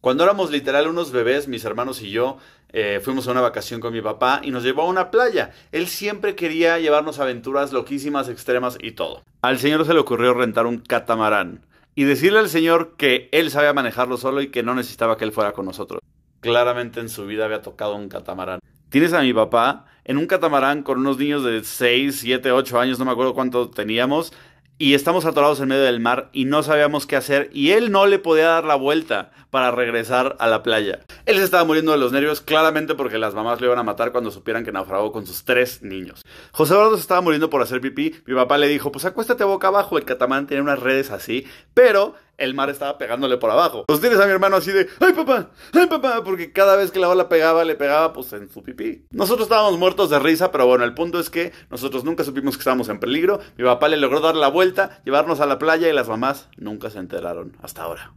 Cuando éramos literal unos bebés, mis hermanos y yo, eh, fuimos a una vacación con mi papá y nos llevó a una playa. Él siempre quería llevarnos aventuras loquísimas, extremas y todo. Al señor se le ocurrió rentar un catamarán y decirle al señor que él sabía manejarlo solo y que no necesitaba que él fuera con nosotros. Claramente en su vida había tocado un catamarán. Tienes a mi papá en un catamarán con unos niños de 6, 7, 8 años, no me acuerdo cuánto teníamos, y estamos atorados en medio del mar y no sabíamos qué hacer y él no le podía dar la vuelta para regresar a la playa. Él se estaba muriendo de los nervios claramente porque las mamás lo iban a matar cuando supieran que naufragó con sus tres niños. José Eduardo se estaba muriendo por hacer pipí, mi papá le dijo pues acuéstate boca abajo, el catamán tiene unas redes así, pero el mar estaba pegándole por abajo. Los tienes a mi hermano así de, ¡ay papá! ¡ay papá! Porque cada vez que la ola pegaba, le pegaba pues en su pipí. Nosotros estábamos muertos de risa, pero bueno, el punto es que nosotros nunca supimos que estábamos en peligro. Mi papá le logró dar la vuelta, llevarnos a la playa y las mamás nunca se enteraron hasta ahora.